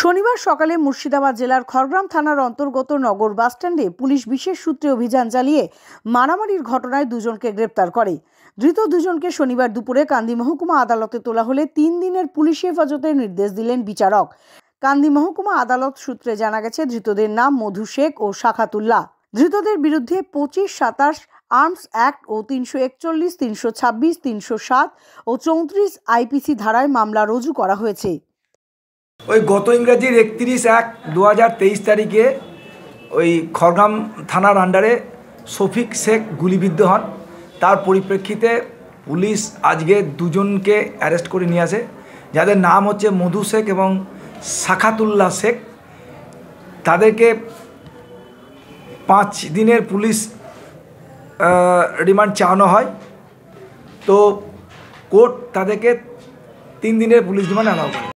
শনিবার সকালে মুর্শিদাবাদ জেলার খড়গ্রাম থানার অন্তর্গত নগর বাসস্ট্যান্ডে পুলিশ বিশেষ সূত্রে অভিযান চালিয়ে মারামারির ঘটনায় দুজনকে গ্রেপ্তার করে ধৃত দুজনকে শনিবার দুপুরে কান্দি মহকুমা আদালতে তোলা হলে তিন দিনের পুলিশ হেফাজতের নির্দেশ দিলেন বিচারক কান্দি মহকুমা আদালত সূত্রে জানা গেছে ধৃতদের নাম মধু শেখ ও শাখাতুল্লাহ ধৃতদের বিরুদ্ধে পঁচিশ সাতাশ আর্মস অ্যাক্ট ও তিনশো একচল্লিশ তিনশো ছাব্বিশ তিনশো সাত ও চৌত্রিশ আইপিসি ধারায় মামলা রুজু করা হয়েছে ওই গত ইংরাজির একত্রিশ এক দু তারিখে ওই খড়গ্রাম থানার আন্ডারে শফিক শেখ গুলিবিদ্ধ হন তার পরিপ্রেক্ষিতে পুলিশ আজকে দুজনকে অ্যারেস্ট করে নিয়ে আসে যাদের নাম হচ্ছে মধু শেখ এবং সাখাতুল্লাহ শেখ তাদেরকে পাঁচ দিনের পুলিশ রিমান্ড চাওয়ানো হয় তো কোর্ট তাদেরকে তিন দিনের পুলিশ রিমান্ড আনা করে